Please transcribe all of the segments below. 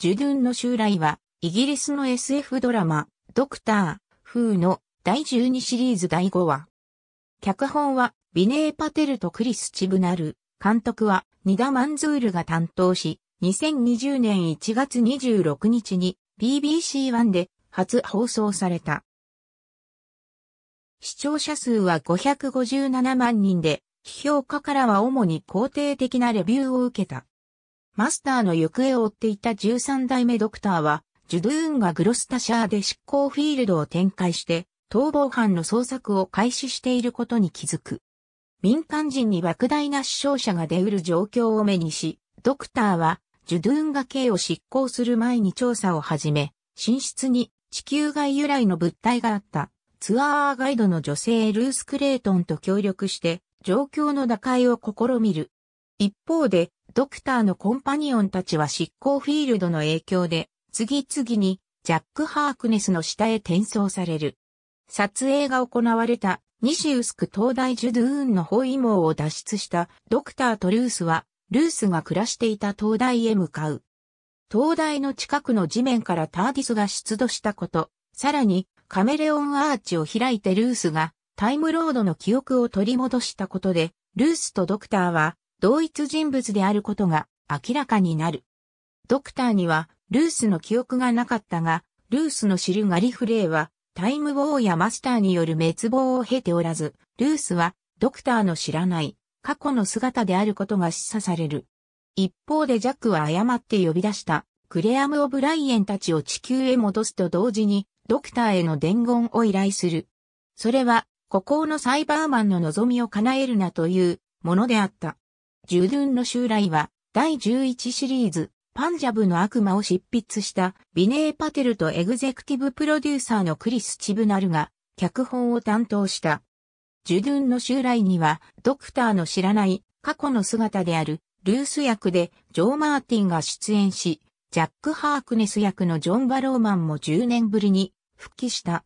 ジュドゥンの襲来は、イギリスの SF ドラマ、ドクター、フーの第12シリーズ第5話。脚本は、ビネー・パテルとクリス・チブナル、監督は、ニダ・マンズールが担当し、2020年1月26日に BBC1 で初放送された。視聴者数は557万人で、批評家からは主に肯定的なレビューを受けた。マスターの行方を追っていた13代目ドクターは、ジュドゥーンがグロスタシャーで執行フィールドを展開して、逃亡犯の捜索を開始していることに気づく。民間人に莫大な死傷者が出うる状況を目にし、ドクターは、ジュドゥーンが刑を執行する前に調査を始め、寝室に地球外由来の物体があったツアーガイドの女性ルース・クレイトンと協力して状況の打開を試みる。一方で、ドクターのコンパニオンたちは執行フィールドの影響で、次々にジャック・ハークネスの下へ転送される。撮影が行われた西薄く東大ジュドゥーンの包囲網を脱出したドクターとルースは、ルースが暮らしていた東大へ向かう。東大の近くの地面からターディスが出土したこと、さらにカメレオンアーチを開いてルースがタイムロードの記憶を取り戻したことで、ルースとドクターは同一人物であることが明らかになる。ドクターにはルースの記憶がなかったが、ルースの知るガリフレーはタイムウォーやマスターによる滅亡を経ておらず、ルースはドクターの知らない過去の姿であることが示唆される。一方でジャックは誤って呼び出したクレアム・オブライエンたちを地球へ戻すと同時にドクターへの伝言を依頼する。それは孤高のサイバーマンの望みを叶えるなというものであった。ジュドゥンの襲来は、第11シリーズ、パンジャブの悪魔を執筆したビネー・パテルとエグゼクティブプロデューサーのクリス・チブナルが脚本を担当した。ジュドゥンの襲来にはドクターの知らない過去の姿であるルース役でジョー・マーティンが出演し、ジャック・ハークネス役のジョン・バローマンも10年ぶりに復帰した。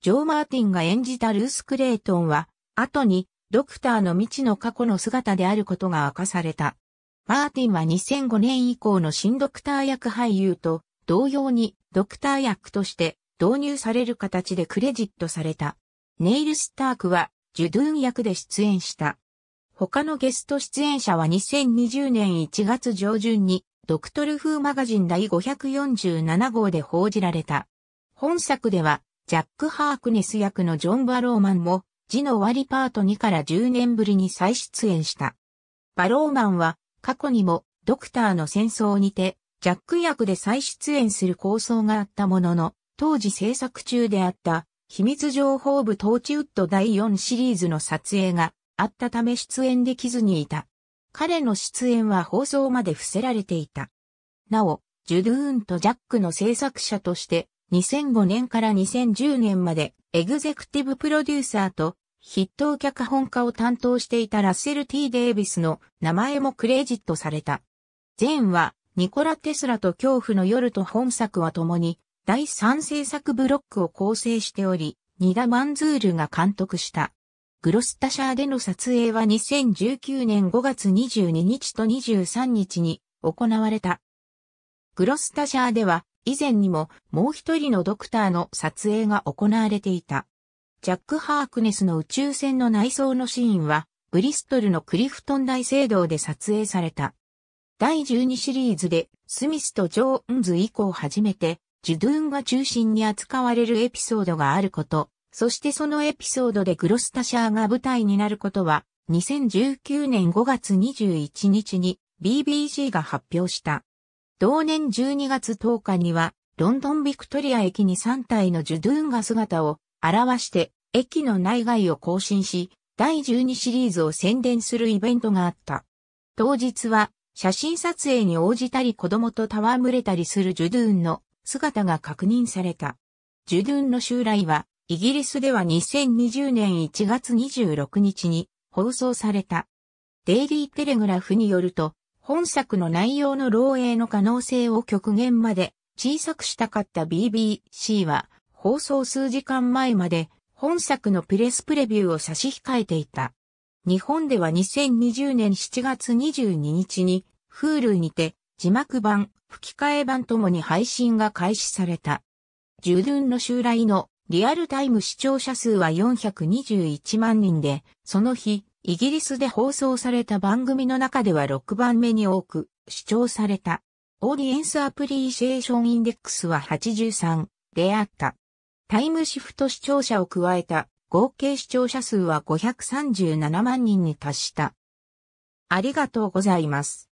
ジョー・マーティンが演じたルース・クレイトンは後にドクターの未知の過去の姿であることが明かされた。マーティンは2005年以降の新ドクター役俳優と同様にドクター役として導入される形でクレジットされた。ネイル・スタークはジュドゥーン役で出演した。他のゲスト出演者は2020年1月上旬にドクトル風マガジン第547号で報じられた。本作ではジャック・ハークネス役のジョン・バローマンもジの終わりパート2から10年ぶりに再出演した。バローマンは過去にもドクターの戦争にてジャック役で再出演する構想があったものの、当時制作中であった秘密情報部トーチウッド第4シリーズの撮影があったため出演できずにいた。彼の出演は放送まで伏せられていた。なお、ジュドゥーンとジャックの制作者として、2005年から2010年までエグゼクティブプロデューサーと筆頭脚本家を担当していたラッセル・ T・ デイビスの名前もクレジットされた。前は、ニコラ・テスラと恐怖の夜と本作は共に、第3制作ブロックを構成しており、ニダ・マンズールが監督した。グロスタシャーでの撮影は2019年5月22日と23日に行われた。グロスタシャーでは、以前にももう一人のドクターの撮影が行われていた。ジャック・ハークネスの宇宙船の内装のシーンは、ブリストルのクリフトン大聖堂で撮影された。第12シリーズで、スミスとジョーンズ以降初めて、ジュドゥーンが中心に扱われるエピソードがあること、そしてそのエピソードでグロスタシャーが舞台になることは、2019年5月21日に BBC が発表した。同年12月10日には、ロンドンビクトリア駅に3体のジュドゥーンが姿を表して駅の内外を更新し、第12シリーズを宣伝するイベントがあった。当日は写真撮影に応じたり子供と戯れたりするジュドゥーンの姿が確認された。ジュドゥーンの襲来はイギリスでは2020年1月26日に放送された。デイリーテレグラフによると、本作の内容の漏洩の可能性を極限まで小さくしたかった BBC は、放送数時間前まで本作のプレスプレビューを差し控えていた。日本では2020年7月22日に Hulu にて字幕版、吹き替え版ともに配信が開始された。ジュドゥンの襲来のリアルタイム視聴者数は421万人で、その日、イギリスで放送された番組の中では6番目に多く視聴された。オーディエンスアプリシエーションインデックスは83であった。タイムシフト視聴者を加えた合計視聴者数は537万人に達した。ありがとうございます。